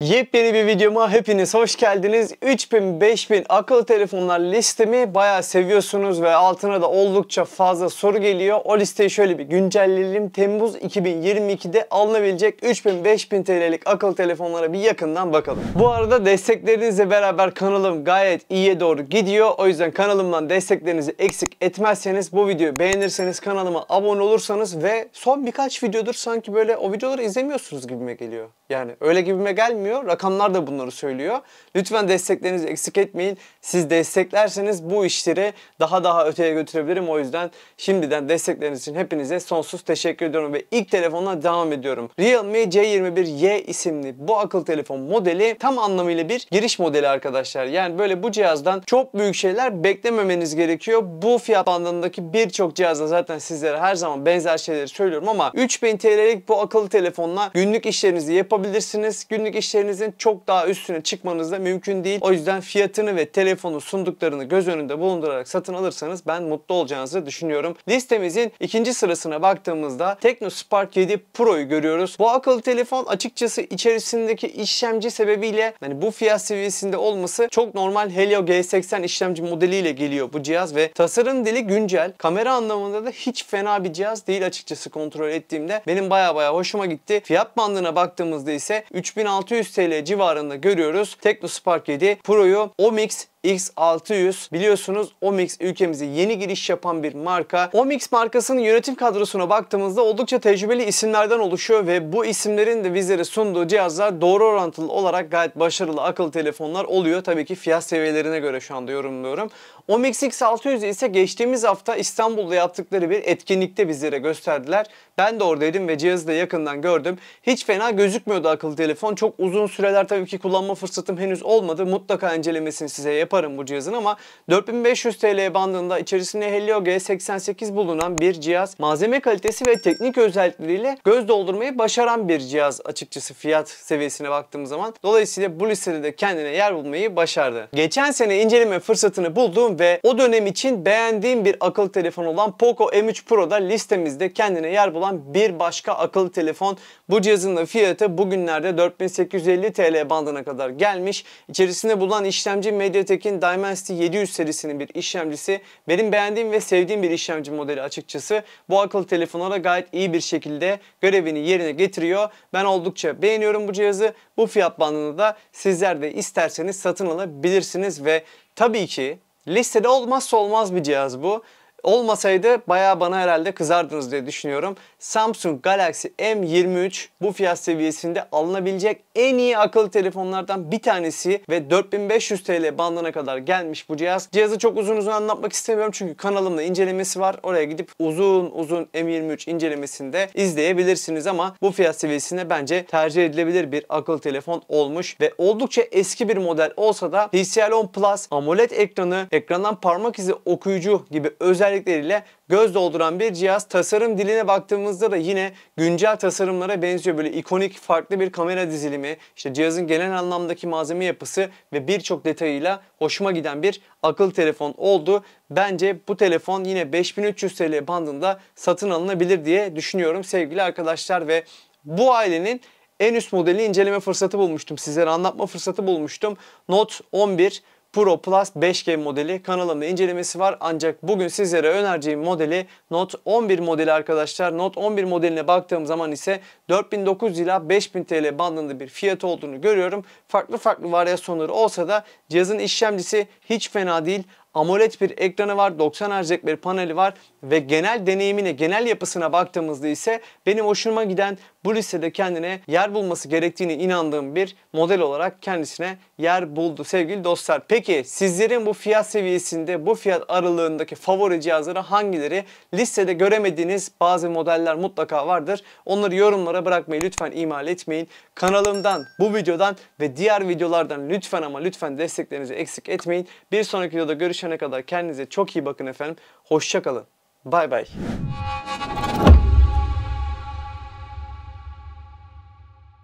Yepyeni bir videoma hepiniz hoş geldiniz. 3000-5000 akıllı telefonlar listemi bayağı seviyorsunuz ve altına da oldukça fazla soru geliyor. O listeyi şöyle bir güncelleyelim. Temmuz 2022'de alınabilecek 3000-5000 TL'lik akıllı telefonlara bir yakından bakalım. Bu arada desteklerinizle beraber kanalım gayet iyiye doğru gidiyor. O yüzden kanalımdan desteklerinizi eksik etmezseniz, bu videoyu beğenirseniz, kanalıma abone olursanız ve son birkaç videodur sanki böyle o videoları izlemiyorsunuz gibime geliyor. Yani öyle gibime gelmiyor söylemiyor. Rakamlar da bunları söylüyor. Lütfen desteklerinizi eksik etmeyin. Siz desteklerseniz bu işleri daha daha öteye götürebilirim. O yüzden şimdiden destekleriniz için hepinize sonsuz teşekkür ediyorum ve ilk telefonla devam ediyorum. Realme C21Y isimli bu akıl telefon modeli tam anlamıyla bir giriş modeli arkadaşlar. Yani böyle bu cihazdan çok büyük şeyler beklememeniz gerekiyor. Bu fiyat bandındaki birçok cihazda zaten sizlere her zaman benzer şeyleri söylüyorum ama 3000 TL'lik bu akıllı telefonla günlük işlerinizi yapabilirsiniz. Günlük işlerinizi görüşlerinizin çok daha üstüne çıkmanız da mümkün değil. O yüzden fiyatını ve telefonu sunduklarını göz önünde bulundurarak satın alırsanız ben mutlu olacağınızı düşünüyorum. Listemizin ikinci sırasına baktığımızda Tekno Spark 7 Pro'yu görüyoruz. Bu akıllı telefon açıkçası içerisindeki işlemci sebebiyle yani bu fiyat seviyesinde olması çok normal Helio G80 işlemci modeliyle geliyor bu cihaz ve tasarım dili güncel. Kamera anlamında da hiç fena bir cihaz değil açıkçası kontrol ettiğimde. Benim baya baya hoşuma gitti. Fiyat bandına baktığımızda ise 3600 100 TL civarında görüyoruz. Teknospark 7 Pro'yu Omix X600 biliyorsunuz Omix ülkemize yeni giriş yapan bir marka. Omix markasının yönetim kadrosuna baktığımızda oldukça tecrübeli isimlerden oluşuyor ve bu isimlerin de bizlere sunduğu cihazlar doğru orantılı olarak gayet başarılı akıllı telefonlar oluyor. Tabii ki fiyat seviyelerine göre şu anda yorumluyorum. Omix X600 ise geçtiğimiz hafta İstanbul'da yaptıkları bir etkinlikte bizlere gösterdiler. Ben de oradaydım ve cihazı da yakından gördüm. Hiç fena gözükmüyordu akıllı telefon. Çok uzun süreler tabii ki kullanma fırsatım henüz olmadı. Mutlaka incelemesini size yaparım yaparım bu cihazın ama 4500 TL bandında içerisinde Helio G88 bulunan bir cihaz malzeme kalitesi ve teknik özellikleriyle göz doldurmayı başaran bir cihaz açıkçası fiyat seviyesine baktığımız zaman. Dolayısıyla bu listede de kendine yer bulmayı başardı. Geçen sene inceleme fırsatını bulduğum ve o dönem için beğendiğim bir akıllı telefon olan Poco M3 Pro'da listemizde kendine yer bulan bir başka akıllı telefon. Bu cihazın da fiyatı bugünlerde 4850 TL bandına kadar gelmiş. İçerisinde bulunan işlemci MediaTek Tekkin Dimensity 700 serisinin bir işlemcisi. Benim beğendiğim ve sevdiğim bir işlemci modeli açıkçası. Bu akıllı telefonlara gayet iyi bir şekilde görevini yerine getiriyor. Ben oldukça beğeniyorum bu cihazı. Bu fiyat bandında da sizler de isterseniz satın alabilirsiniz ve tabii ki listede olmazsa olmaz bir cihaz bu. Olmasaydı bayağı bana herhalde kızardınız diye düşünüyorum. Samsung Galaxy M23 bu fiyat seviyesinde alınabilecek en iyi akıllı telefonlardan bir tanesi ve 4500 TL bandına kadar gelmiş bu cihaz. Cihazı çok uzun uzun anlatmak istemiyorum çünkü kanalımda incelemesi var. Oraya gidip uzun uzun M23 incelemesini de izleyebilirsiniz ama bu fiyat seviyesinde bence tercih edilebilir bir akıllı telefon olmuş ve oldukça eski bir model olsa da DCL10 Plus AMOLED ekranı, ekrandan parmak izi okuyucu gibi özel özellikleriyle göz dolduran bir cihaz. Tasarım diline baktığımızda da yine güncel tasarımlara benziyor. Böyle ikonik farklı bir kamera dizilimi, işte cihazın genel anlamdaki malzeme yapısı ve birçok detayıyla hoşuma giden bir akıllı telefon oldu. Bence bu telefon yine 5300 TL bandında satın alınabilir diye düşünüyorum sevgili arkadaşlar ve bu ailenin en üst modeli inceleme fırsatı bulmuştum. Sizlere anlatma fırsatı bulmuştum. Note 11 Pro Plus 5G modeli kanalımda incelemesi var. Ancak bugün sizlere önereceğim modeli Note 11 modeli arkadaşlar. Note 11 modeline baktığım zaman ise 4900 ila 5000 TL bandında bir fiyat olduğunu görüyorum. Farklı farklı varyasyonları olsa da cihazın işlemcisi hiç fena değil. AMOLED bir ekranı var, 90 Hz'lik bir paneli var ve genel deneyimine, genel yapısına baktığımızda ise benim hoşuma giden bu listede kendine yer bulması gerektiğini inandığım bir model olarak kendisine yer buldu sevgili dostlar. Peki sizlerin bu fiyat seviyesinde, bu fiyat aralığındaki favori cihazları hangileri? Listede göremediğiniz bazı modeller mutlaka vardır. Onları yorumlara bırakmayı lütfen imal etmeyin. Kanalımdan, bu videodan ve diğer videolardan lütfen ama lütfen desteklerinizi eksik etmeyin. Bir sonraki videoda görüşmek görüşene kadar kendinize çok iyi bakın efendim. Hoşçakalın. Bay bay.